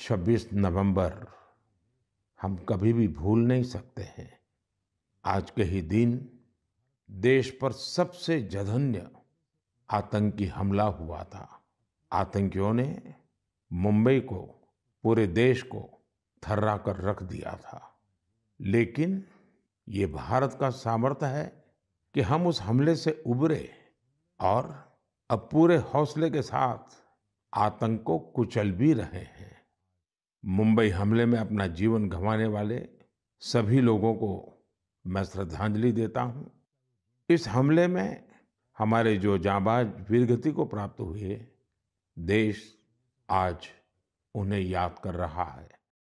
26 नवंबर हम कभी भी भूल नहीं सकते हैं आज के ही दिन देश पर सबसे जघन्य आतंकी हमला हुआ था आतंकियों ने मुंबई को पूरे देश को थर्रा कर रख दिया था लेकिन ये भारत का सामर्थ्य है कि हम उस हमले से उबरे और अब पूरे हौसले के साथ आतंक को कुचल भी रहे हैं मुंबई हमले में अपना जीवन गंवाने वाले सभी लोगों को मैं श्रद्धांजलि देता हूँ इस हमले में हमारे जो जाबाज वीरगति को प्राप्त हुए देश आज उन्हें याद कर रहा है